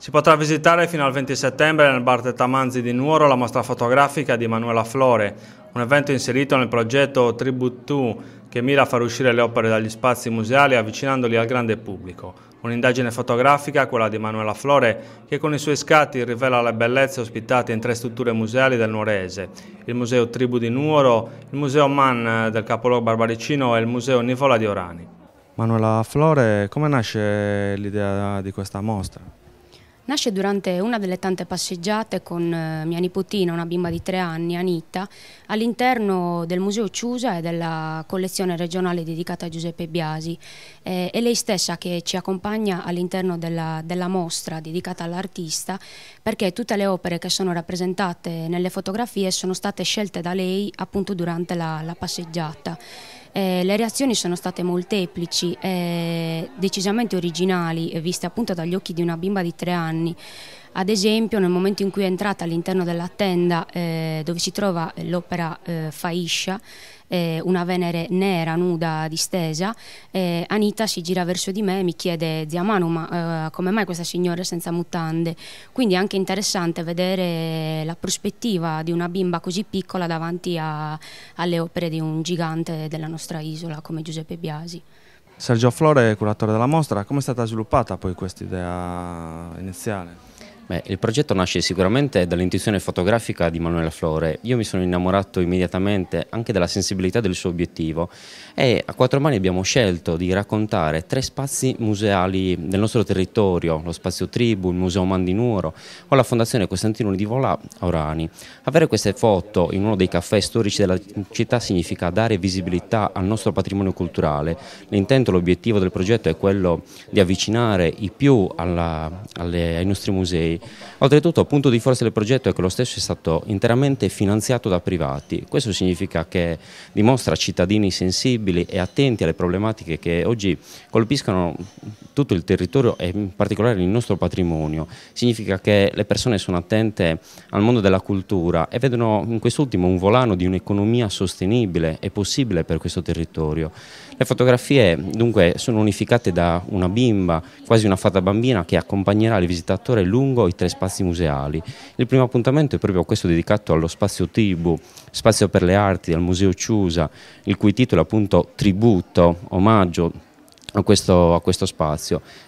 Si potrà visitare fino al 20 settembre nel Bar Tamanzi di Nuoro la mostra fotografica di Manuela Flore, un evento inserito nel progetto Tribute 2 che mira a far uscire le opere dagli spazi museali avvicinandoli al grande pubblico. Un'indagine fotografica, quella di Manuela Flore, che con i suoi scatti rivela le bellezze ospitate in tre strutture museali del Nuorese, il Museo Tribù di Nuoro, il Museo Mann del capoluogo barbaricino e il Museo Nivola di Orani. Manuela Flore, come nasce l'idea di questa mostra? Nasce durante una delle tante passeggiate con eh, mia nipotina, una bimba di tre anni, Anitta, all'interno del Museo Ciusa e della collezione regionale dedicata a Giuseppe Biasi. Eh, è lei stessa che ci accompagna all'interno della, della mostra dedicata all'artista perché tutte le opere che sono rappresentate nelle fotografie sono state scelte da lei appunto durante la, la passeggiata. Eh, le reazioni sono state molteplici, eh, decisamente originali, eh, viste appunto dagli occhi di una bimba di tre anni. Ad esempio nel momento in cui è entrata all'interno della tenda eh, dove si trova eh, l'opera eh, Faisha, eh, una Venere nera, nuda, distesa, eh, Anita si gira verso di me e mi chiede zia Manu ma eh, come mai questa signora è senza mutande? Quindi è anche interessante vedere la prospettiva di una bimba così piccola davanti a, alle opere di un gigante della nostra isola come Giuseppe Biasi. Sergio Flore, curatore della mostra, come è stata sviluppata poi questa idea iniziale? Beh, il progetto nasce sicuramente dall'intuizione fotografica di Manuela Flore. Io mi sono innamorato immediatamente anche della sensibilità del suo obiettivo e a quattro mani abbiamo scelto di raccontare tre spazi museali del nostro territorio, lo spazio Tribu, il Museo Mandinuro o la Fondazione Costantino di Vola a Orani. Avere queste foto in uno dei caffè storici della città significa dare visibilità al nostro patrimonio culturale. L'intento, l'obiettivo del progetto è quello di avvicinare i più alla, alle, ai nostri musei Oltretutto il punto di forza del progetto è che lo stesso è stato interamente finanziato da privati, questo significa che dimostra cittadini sensibili e attenti alle problematiche che oggi colpiscono tutto il territorio e in particolare il nostro patrimonio, significa che le persone sono attente al mondo della cultura e vedono in quest'ultimo un volano di un'economia sostenibile e possibile per questo territorio. Le fotografie dunque sono unificate da una bimba, quasi una fata bambina che accompagnerà il visitatore lungo i tre spazi museali. Il primo appuntamento è proprio questo dedicato allo spazio Tibu, spazio per le arti del Museo Ciusa, il cui titolo è appunto Tributo, omaggio a questo, a questo spazio.